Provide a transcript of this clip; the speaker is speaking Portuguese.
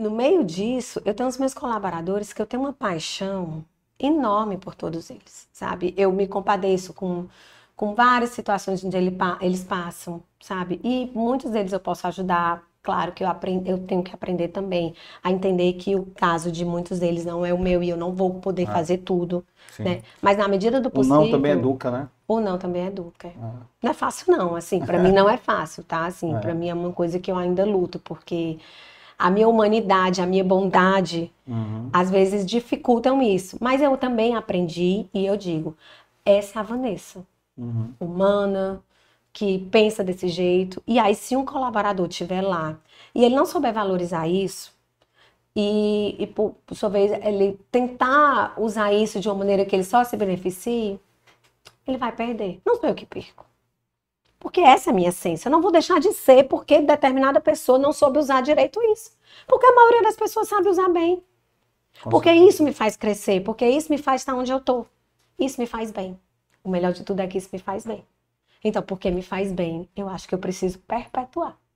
no meio disso, eu tenho os meus colaboradores que eu tenho uma paixão enorme por todos eles, sabe? Eu me compadeço com, com várias situações onde ele, eles passam, sabe? E muitos deles eu posso ajudar. Claro que eu, aprendo, eu tenho que aprender também a entender que o caso de muitos deles não é o meu e eu não vou poder ah, fazer tudo, sim. né? Mas na medida do possível... O não também é educa, né? O não também é educa. É. Ah. Não é fácil não, assim, para mim não é fácil, tá? Assim, é. para mim é uma coisa que eu ainda luto, porque a minha humanidade, a minha bondade, uhum. às vezes dificultam isso. Mas eu também aprendi e eu digo, essa é a Vanessa, uhum. humana, que pensa desse jeito. E aí, se um colaborador estiver lá e ele não souber valorizar isso, e, e por, por sua vez ele tentar usar isso de uma maneira que ele só se beneficie, ele vai perder. Não sou eu que perco. Porque essa é a minha essência. Eu não vou deixar de ser porque determinada pessoa não soube usar direito isso. Porque a maioria das pessoas sabe usar bem. Porque isso me faz crescer, porque isso me faz estar onde eu estou. Isso me faz bem. O melhor de tudo é que isso me faz bem. Então, porque me faz bem, eu acho que eu preciso perpetuar.